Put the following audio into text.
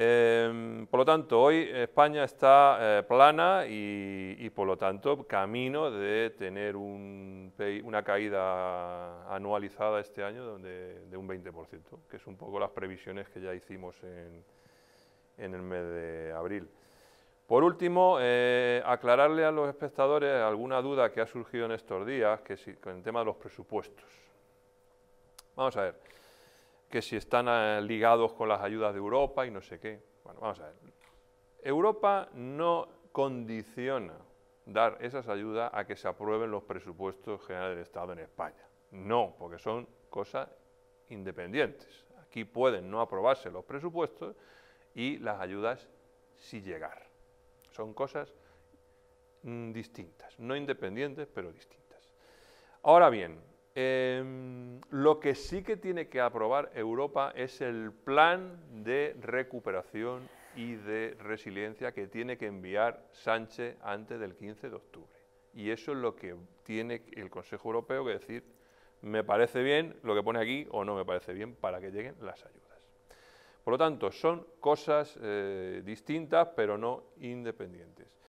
Em, por lo tanto, hoy España está eh, plana y, por lo tanto camino de tener una caída anualizada este año de, un 20%, que es un poco las previsiones que ya hicimos en, el mes de abril. Por último, eh, aclararle a los espectadores alguna duda que ha surgido en estos días que si, con el tema de los presupuestos. Vamos a ver que si están eh, ligados con las ayudas de Europa y no sé qué. Bueno, vamos a ver. Europa no condiciona dar esas ayudas a que se aprueben los presupuestos generales del Estado en España. No, porque son cosas independientes. Aquí pueden no aprobarse los presupuestos y las ayudas sí llegar. Son cosas mm, distintas, no independientes, pero distintas. Ahora bien, Em, lo que sí que tiene que aprobar Europa es el plan de recuperación y de resiliencia que tiene que enviar Sánchez antes del 15 de octubre. Y eso es lo que tiene el Consejo Europeo que decir, me parece bien lo que pone aquí o no me parece bien para que lleguen las ayudas. Por lo tanto, son cosas eh, distintas pero no independientes.